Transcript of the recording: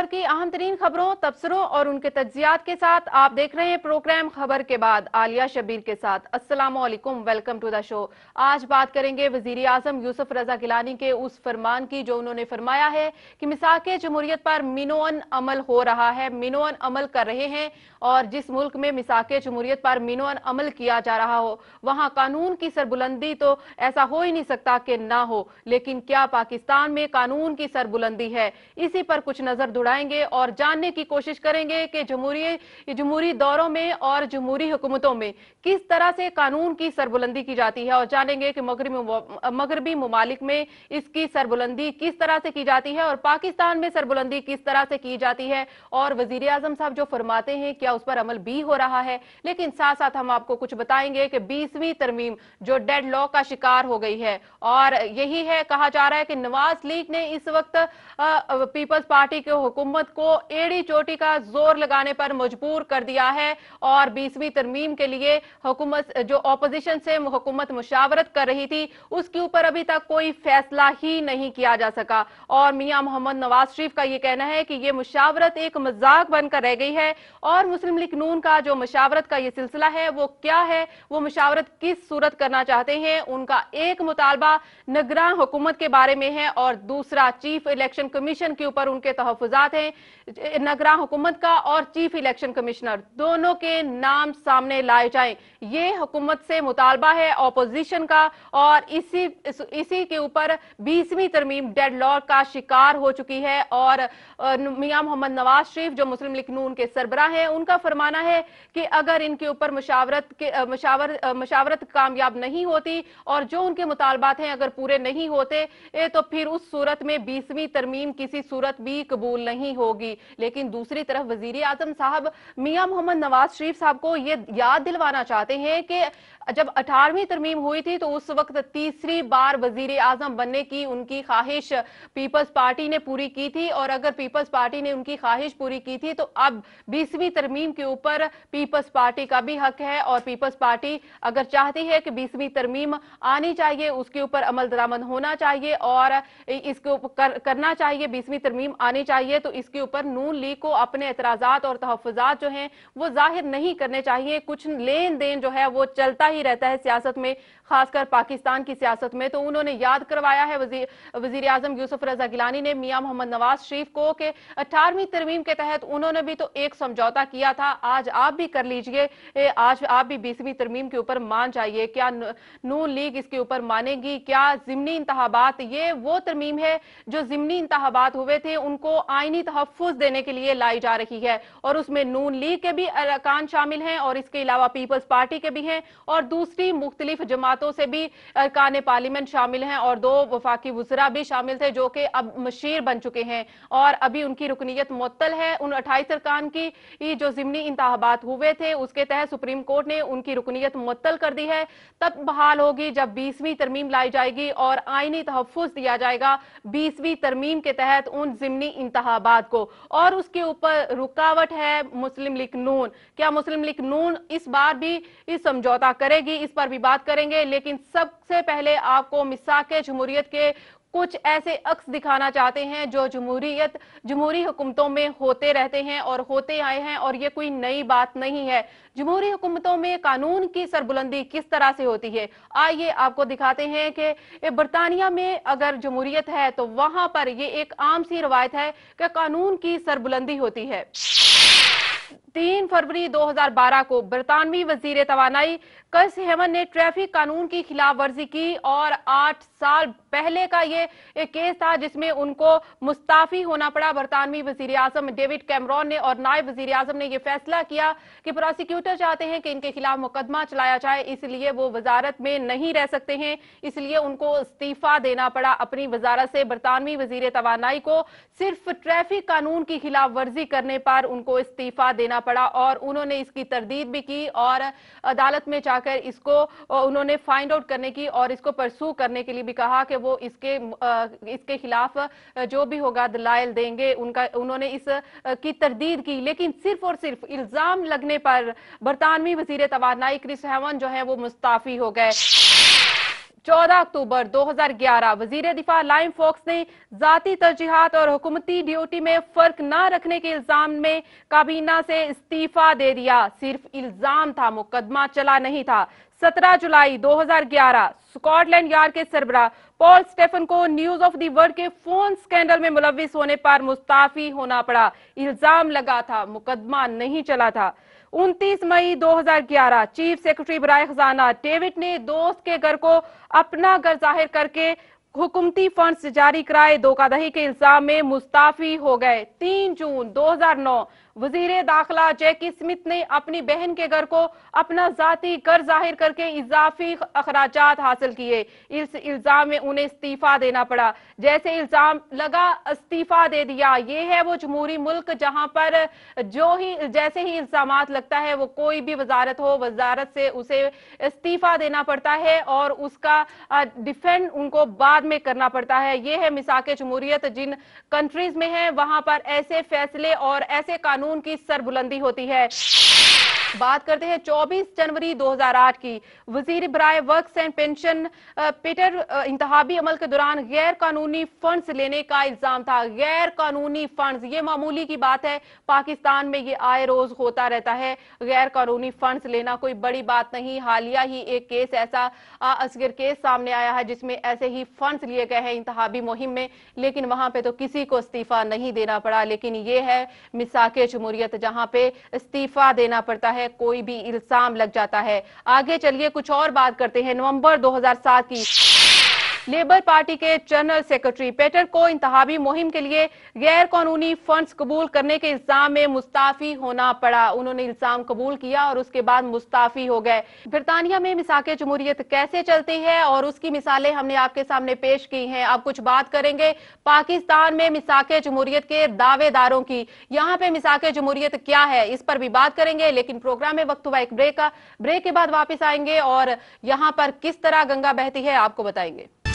भर की अहम तरीन खबरों तबसरों और उनके तजियात के साथ आप देख रहे हैं प्रोग्राम खबर के बाद आलिया शबीर के साथ अस्सलाम वेलकम टू द शो आज बात करेंगे वजीर आजम यूसुफ रजा गिलानी के उस फरमान की जो उन्होंने फरमाया है कि मिसाक जमहूरियत पर मिनोन अमल हो रहा है मिनोअन अमल कर रहे हैं और जिस मुल्क में मिसाक जमहूरियत पर मिनोन अमल किया जा रहा हो वहाँ कानून की सरबुलंदी तो ऐसा हो ही नहीं सकता कि ना हो लेकिन क्या पाकिस्तान में कानून की सरबुलंदी है इसी पर कुछ नजर दुड़ा बढ़ाएंगे और जानने की कोशिश करेंगे कि जमहूरी जमहूरी दौरों में और जमहूरी हुकूमतों में किस तरह से कानून की सरबुलंदी की जाती है और जानेंगे कि मगरबी मगरबी ममालिक में इसकी सरबुलंदी किस तरह से की जाती है और पाकिस्तान में सरबुलंदी किस तरह से की जाती है और वजीर आजम साहब जो फरमाते हैं क्या उस पर अमल भी हो रहा है लेकिन साथ साथ हम आपको कुछ बताएंगे कि बीसवीं तरमीम जो डेड लॉ का शिकार हो गई है और यही है कहा जा रहा है कि नवाज लीग ने इस वक्त पीपल्स पार्टी के हुकूम हुकूमत को एड़ी चोटी का जोर लगाने पर मजबूर कर दिया है और बीसवीं तरमीम के लिए हुकूमत जो ऑपोजिशन से हुकूमत मुशावरत कर रही थी उसके ऊपर अभी तक कोई फैसला ही नहीं किया जा सका और मियाँ मोहम्मद नवाज शरीफ का ये कहना है कि ये मुशावरत एक मजाक बनकर रह गई है और मुस्लिम लीग नून का जो मुशावरत का ये सिलसिला है वो क्या है वो मुशावरत किस सूरत करना चाहते हैं उनका एक मुतालबा निगरान हुकूमत के बारे में है और दूसरा चीफ इलेक्शन कमीशन के ऊपर उनके तहफात साथ हैं नगरा हुकूमत का और चीफ इलेक्शन कमिश्नर दोनों के नाम सामने लाए जाएं ये हुकूमत से मुतालबा है अपोजिशन का और इसी इसी के ऊपर बीसवीं तरमीम डेड लॉक का शिकार हो चुकी है और मियाँ मोहम्मद नवाज शरीफ जो मुस्लिम लीग नून के सरबरा हैं उनका फरमाना है कि अगर इनके ऊपर मुशावरत के मुशावर मुशावरत कामयाब नहीं होती और जो उनके मुतालबात हैं अगर पूरे नहीं होते तो फिर उस सूरत में बीसवीं तरमीम किसी सूरत भी कबूल नहीं नहीं होगी लेकिन दूसरी तरफ वजीर आजम साहब मियाँ मोहम्मद नवाज शरीफ साहब को ये याद दिलवाना चाहते हैं कि जब 18वीं तरमीम हुई थी तो उस वक्त तीसरी बार वजीर आजम बनने की उनकी ख्वाहिश पीपल्स पार्टी ने पूरी की थी और अगर पीपल्स पार्टी ने उनकी ख्वाहिश पूरी की थी तो अब बीसवीं तरमीम के ऊपर पीपल्स पार्टी का भी हक है और पीपल्स पार्टी अगर चाहती है कि बीसवीं तरमीम आनी चाहिए उसके ऊपर अमल दरामद होना चाहिए और इसके ऊपर करना चाहिए बीसवीं तरमीम आनी चाहिए तो इसके ऊपर नून लीग को अपने एतराजात और तहफात जो हैं वो जाहिर नहीं करने चाहिए कुछ लेन देन जो है वो चलता ही ही रहता है सियासत में खासकर पाकिस्तान की सियासत में तो उन्होंने याद करवाया है वजीर अजम यूसुफ रजा गिलानी ने मियाँ मोहम्मद नवाज शरीफ को कि अठारहवीं तरमीम के तहत उन्होंने भी तो एक समझौता किया था आज आप भी कर लीजिए आज आप भी बीसवीं तरमीम के ऊपर मान जाइए क्या नू लीग इसके ऊपर मानेगी क्या जिमनी इंतबात ये वो तरमीम है जो जिमनी इंतबात हुए थे उनको आइनी तहफ़ देने के लिए लाई जा रही है और उसमें नून लीग के भी अरकान शामिल हैं और इसके अलावा पीपल्स पार्टी के भी हैं और और दूसरी मुख्तलिफ जमातों से भी अरकान पार्लियामेंट शामिल हैं और दो वफाकी वजरा भी शामिल थे जो कि अब मशीर बन चुके हैं और अभी उनकी रुकनीत मुतल है उन अट्ठाईस अरकान की जो जिमनी इंतबात हुए थे उसके तहत सुप्रीम कोर्ट ने उनकी रुकनीत मुतल कर दी है तब बहाल होगी जब बीसवीं तरमीम लाई जाएगी और आइनी तहफ़ दिया जाएगा बीसवीं तरमीम के तहत उन जिमनी इंतबात को और उसके ऊपर रुकावट है मुस्लिम लीग नून क्या मुस्लिम लीग नून इस बार भी इस समझौता कर करेगी इस पर भी बात करेंगे लेकिन सबसे पहले आपको के जमहूरियत के कुछ ऐसे अक्स दिखाना चाहते हैं जो जमहूरियत जमहूरी हुकूमतों में होते रहते हैं और होते आए हैं और ये कोई नई बात नहीं है जमहूरी हुकूमतों में कानून की सरबुलंदी किस तरह से होती है आइए आपको दिखाते हैं कि बरतानिया में अगर जमहूरियत है तो वहां पर ये एक आम सी रवायत है कि कानून की सरबुलंदी होती है तीन फरवरी 2012 को बरतानवी वजीर तोानाई कस हेमन ने ट्रैफिक कानून की खिलाफ वर्जी की और आठ साल पहले का ये एक केस था जिसमें उनको मुस्ताफी होना पड़ा बरतानवी वजीर आजम डेविड कैमरॉन ने और नायब वजीर आजम ने यह फैसला किया कि प्रोसिक्यूटर चाहते हैं कि इनके खिलाफ मुकदमा चलाया जाए इसलिए वो वजारत में नहीं रह सकते हैं इसलिए उनको इस्तीफा देना पड़ा अपनी वजारत से बरतानवी वजीर तोानाई को सिर्फ ट्रैफिक कानून की खिलाफ वर्जी करने पर उनको इस्तीफा देना करना पड़ा और उन्होंने इसकी तरदीद भी की और अदालत में जाकर इसको उन्होंने फाइंड आउट करने की और इसको परसू करने के लिए भी कहा कि वो इसके इसके खिलाफ जो भी होगा दलाइल देंगे उनका उन्होंने इस की तरदीद की लेकिन सिर्फ और सिर्फ इल्जाम लगने पर बरतानवी वजीर तोानाई क्रिस हेवन जो है वो मुस्ताफी हो गए चौदह अक्टूबर 2011 वजीर दिफा लाइम फॉक्स ने जाती तरजीहत और हुकूमती ड्यूटी में फर्क न रखने के इल्जाम में काबीना से इस्तीफा दे दिया सिर्फ इल्जाम था मुकदमा चला नहीं था 17 जुलाई 2011 स्कॉटलैंड यार्ड के सरबरा पॉल स्टेफन को न्यूज ऑफ दी वर्ल्ड के फोन स्कैंडल में मुलविस होने पर मुस्ताफी होना पड़ा इल्जाम लगा था मुकदमा नहीं चला था उनतीस मई 2011 चीफ सेक्रेटरी बरए खजाना डेविड ने दोस्त के घर को अपना घर जाहिर करके हुकूमती फंड्स जारी कराए धोखाधही के इल्जाम में मुस्ताफी हो गए तीन जून 2009 वजीर दाखिला जैकी स्मिथ ने अपनी बहन के घर को अपना जाती कर जाहिर करके इजाफी अखराज हासिल किए इस इल्जाम में उन्हें इस्तीफा देना पड़ा जैसे इल्जाम लगा इस्तीफा दे दिया ये है वो जमहूरी मुल्क जहां पर जो ही जैसे ही इल्जाम लगता है वो कोई भी वजारत हो वजारत से उसे इस्तीफा देना पड़ता है और उसका डिफेंड उनको बाद में करना पड़ता है ये है मिसाक जमहूरियत जिन कंट्रीज में है वहां पर ऐसे फैसले और ऐसे कानून कानून की सरबुलंदी होती है बात करते हैं 24 जनवरी 2008 की वजीर ब्राय वर्क एंड पेंशन पीटर इंतहाबी अमल के दौरान गैर कानूनी फंड्स लेने का इल्ज़ाम था गैर कानूनी फंड्स ये मामूली की बात है पाकिस्तान में ये आए रोज होता रहता है गैर कानूनी फंड्स लेना कोई बड़ी बात नहीं हालिया ही एक केस ऐसा असगर केस सामने आया है जिसमें ऐसे ही फंड लिए गए हैं इंतहाबी मुहिम में लेकिन वहां पर तो किसी को इस्तीफा नहीं देना पड़ा लेकिन ये है मिसाके जमहूरियत जहां पर इस्तीफा देना पड़ता है है कोई भी इल्जाम लग जाता है आगे चलिए कुछ और बात करते हैं नवंबर 2007 की लेबर पार्टी के जनरल सेक्रेटरी पेटर को इंतहाबी मुहिम के लिए गैर कानूनी फंड्स कबूल करने के इल्जाम में मुस्ताफी होना पड़ा उन्होंने इल्जाम कबूल किया और उसके बाद मुस्ताफी हो गए बरतानिया में मिसाक जमहूरियत कैसे चलती है और उसकी मिसालें हमने आपके सामने पेश की हैं अब कुछ बात करेंगे पाकिस्तान में मिसाक जमहूरियत के दावेदारों की यहाँ पे मिसाक जमहूरियत क्या है इस पर भी बात करेंगे लेकिन प्रोग्राम में वक्त हुआ एक ब्रेक का ब्रेक के बाद वापिस आएंगे और यहाँ पर किस तरह गंगा बहती है आपको बताएंगे